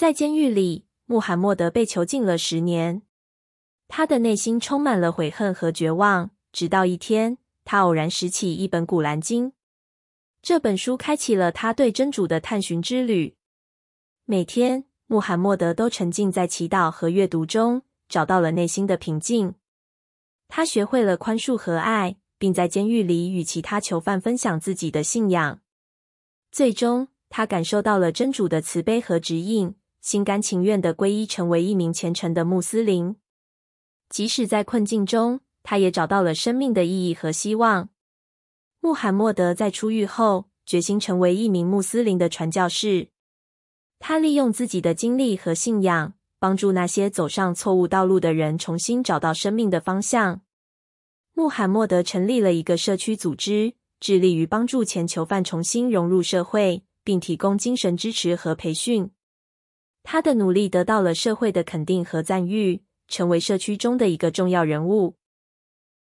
在监狱里，穆罕默德被囚禁了十年，他的内心充满了悔恨和绝望。直到一天，他偶然拾起一本《古兰经》，这本书开启了他对真主的探寻之旅。每天，穆罕默德都沉浸在祈祷和阅读中，找到了内心的平静。他学会了宽恕和爱，并在监狱里与其他囚犯分享自己的信仰。最终，他感受到了真主的慈悲和指引。心甘情愿的皈依，成为一名虔诚的穆斯林。即使在困境中，他也找到了生命的意义和希望。穆罕默德在出狱后，决心成为一名穆斯林的传教士。他利用自己的经历和信仰，帮助那些走上错误道路的人重新找到生命的方向。穆罕默德成立了一个社区组织，致力于帮助前囚犯重新融入社会，并提供精神支持和培训。他的努力得到了社会的肯定和赞誉，成为社区中的一个重要人物。